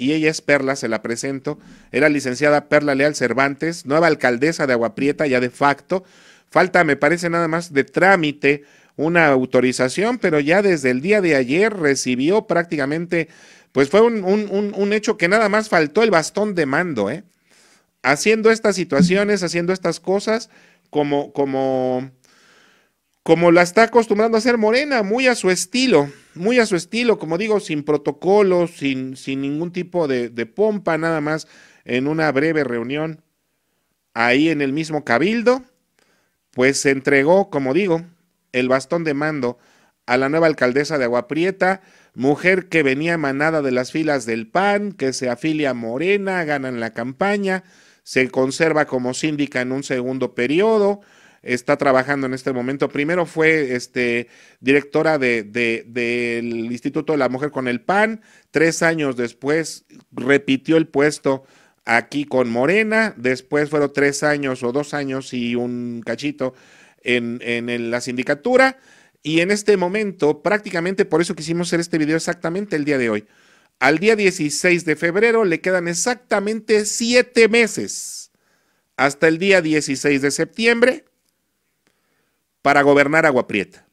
y ella es Perla, se la presento. Era licenciada Perla Leal Cervantes, nueva alcaldesa de Aguaprieta ya de facto. Falta, me parece, nada más de trámite una autorización, pero ya desde el día de ayer recibió prácticamente, pues fue un, hecho que nada más faltó el bastón de mando, ¿eh? Haciendo estas situaciones, haciendo estas cosas, como, como, como la está acostumbrando a hacer Morena, muy a su estilo muy a su estilo, como digo, sin protocolo, sin, sin ningún tipo de, de pompa, nada más en una breve reunión ahí en el mismo cabildo, pues se entregó, como digo, el bastón de mando a la nueva alcaldesa de Aguaprieta, mujer que venía manada de las filas del PAN, que se afilia a Morena, ganan la campaña, se conserva como síndica en un segundo periodo, está trabajando en este momento. Primero fue este, directora del Instituto de la Mujer con el PAN, tres años después repitió el puesto aquí con Morena, después fueron tres años o dos años y un cachito en, en la sindicatura. Y en este momento, prácticamente por eso quisimos hacer este video exactamente el día de hoy. Al día 16 de febrero le quedan exactamente siete meses. Hasta el día 16 de septiembre para gobernar Agua Prieta.